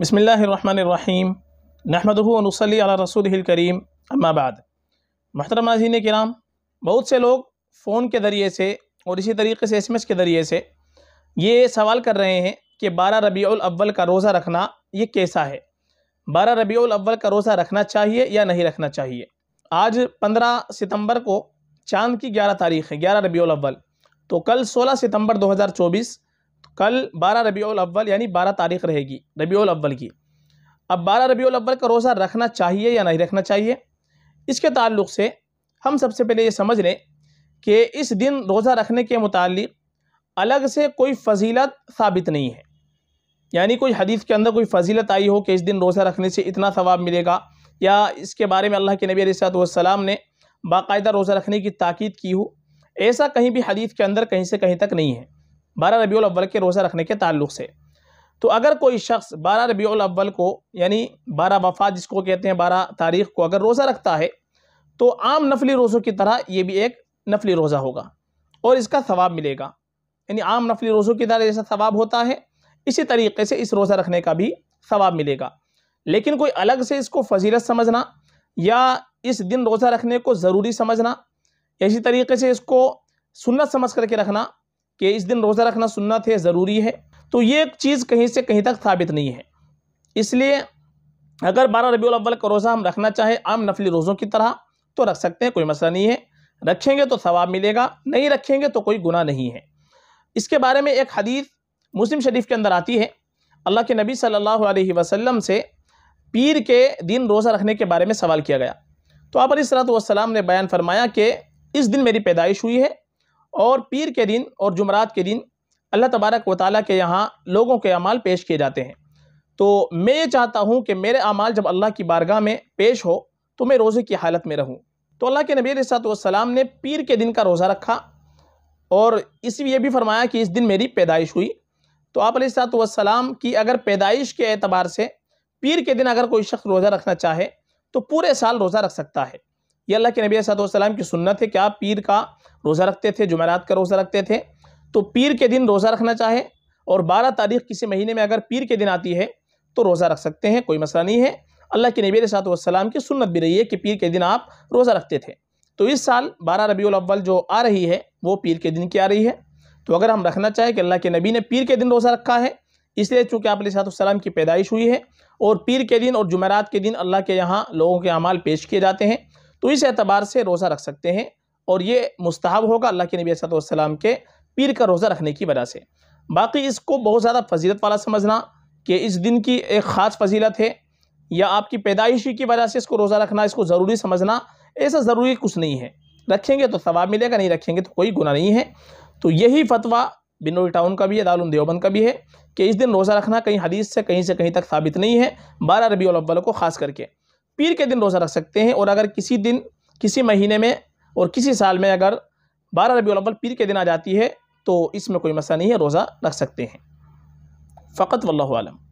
بسم اللہ الرحمن الرحیم نحمد نصلی علی رسول الکریم اما بعد محترم ناظرین کرام بہت سے لوگ فون کے ذریعے سے اور اسی طریقے سے ایس ایم ایس کے ذریعے سے یہ سوال کر رہے ہیں کہ بارہ ربیع الاول کا روزہ رکھنا یہ کیسا ہے بارہ ربیع الاول کا روزہ رکھنا چاہیے یا نہیں رکھنا چاہیے آج پندرہ ستمبر کو چاند کی گیارہ تاریخ ہے گیارہ ربیع الاول تو کل سولہ ستمبر دو ہزار چوبیس کل بارہ ربیع الاول یعنی بارہ تاریخ رہے گی ربیع الاول کی اب بارہ ربیع الاول کا روزہ رکھنا چاہیے یا نہیں رکھنا چاہیے اس کے تعلق سے ہم سب سے پہلے یہ سمجھ لیں کہ اس دن روزہ رکھنے کے متعلق الگ سے کوئی فضیلت ثابت نہیں ہے یعنی کوئی حدیث کے اندر کوئی فضیلت آئی ہو کہ اس دن روزہ رکھنے سے اتنا ثواب ملے گا یا اس کے بارے میں اللہ کے نبی علیہ السلام نے باقاعدہ روزہ رکھنے کی تاکید کی ہو ایسا کہیں بھی حدیث کے اندر کہیں سے کہیں تک نہیں ہے بارہ ربیع الاول کے روزہ رکھنے کے تعلق سے تو اگر کوئی شخص بارہ ربیع الاول کو یعنی بارہ وفات جس کو کہتے ہیں بارہ تاریخ کو اگر روزہ رکھتا ہے تو عام نفلی روزوں کی طرح یہ بھی ایک نفلی روزہ ہوگا اور اس کا ثواب ملے گا یعنی عام نفلی روزوں کی طرح جیسا ثواب ہوتا ہے اسی طریقے سے اس روزہ رکھنے کا بھی ثواب ملے گا لیکن کوئی الگ سے اس کو فضیلت سمجھنا یا اس دن روزہ رکھنے کو ضروری سمجھنا یا اسی طریقے سے اس کو سنت سمجھ کر کے رکھنا کہ اس دن روزہ رکھنا سننا تھے ضروری ہے تو یہ ایک چیز کہیں سے کہیں تک ثابت نہیں ہے اس لیے اگر بارہ ربیع الاول کا روزہ ہم رکھنا چاہیں عام نفلی روزوں کی طرح تو رکھ سکتے ہیں کوئی مسئلہ نہیں ہے رکھیں گے تو ثواب ملے گا نہیں رکھیں گے تو کوئی گناہ نہیں ہے اس کے بارے میں ایک حدیث مسلم شریف کے اندر آتی ہے اللہ کے نبی صلی اللہ علیہ وسلم سے پیر کے دن روزہ رکھنے کے بارے میں سوال کیا گیا تو آپ علیہ السلام نے بیان فرمایا کہ اس دن میری پیدائش ہوئی ہے اور پیر کے دن اور جمعرات کے دن اللہ تبارک و تعالیٰ کے یہاں لوگوں کے اعمال پیش کیے جاتے ہیں تو میں یہ چاہتا ہوں کہ میرے اعمال جب اللہ کی بارگاہ میں پیش ہو تو میں روزے کی حالت میں رہوں تو اللہ کے نبی علیہ السلام نے پیر کے دن کا روزہ رکھا اور اس لیے یہ بھی فرمایا کہ اس دن میری پیدائش ہوئی تو آپ علیہ السلام کی اگر پیدائش کے اعتبار سے پیر کے دن اگر کوئی شخص روزہ رکھنا چاہے تو پورے سال روزہ رکھ سکتا ہے یہ اللہ کے نبی صاحب وسلم کی سنت ہے کہ آپ پیر کا روزہ رکھتے تھے جمعرات کا روزہ رکھتے تھے تو پیر کے دن روزہ رکھنا چاہے اور بارہ تاریخ کسی مہینے میں اگر پیر کے دن آتی ہے تو روزہ رکھ سکتے ہیں کوئی مسئلہ نہیں ہے اللہ کے نبی صاحب وسلم کی سنت بھی رہی ہے کہ پیر کے دن آپ روزہ رکھتے تھے تو اس سال بارہ ربیع الاول جو آ رہی ہے وہ پیر کے دن کی آ رہی ہے تو اگر ہم رکھنا چاہیں کہ اللہ کے نبی نے پیر کے دن روزہ رکھا ہے اس لیے چونکہ آپ علیہ السلام کی پیدائش ہوئی ہے اور پیر کے دن اور جمعرات کے دن اللہ کے یہاں لوگوں کے اعمال پیش کیے جاتے ہیں تو اس اعتبار سے روزہ رکھ سکتے ہیں اور یہ مستحب ہوگا اللہ کے نبی صلی وسلام کے پیر کا روزہ رکھنے کی وجہ سے باقی اس کو بہت زیادہ فضیلت والا سمجھنا کہ اس دن کی ایک خاص فضیلت ہے یا آپ کی پیدائشی کی وجہ سے اس کو روزہ رکھنا اس کو ضروری سمجھنا ایسا ضروری کچھ نہیں ہے رکھیں گے تو ثواب ملے گا نہیں رکھیں گے تو کوئی گناہ نہیں ہے تو یہی فتویٰ بن ٹاؤن کا بھی ہے دارالم دیوبند کا بھی ہے کہ اس دن روزہ رکھنا کہیں حدیث سے کہیں سے کہیں تک ثابت نہیں ہے بارہ ربیع الاول کو خاص کر کے پیر کے دن روزہ رکھ سکتے ہیں اور اگر کسی دن کسی مہینے میں اور کسی سال میں اگر بارہ ربیع الاول پیر کے دن آ جاتی ہے تو اس میں کوئی مسئلہ نہیں ہے روزہ رکھ سکتے ہیں فقط واللہ عالم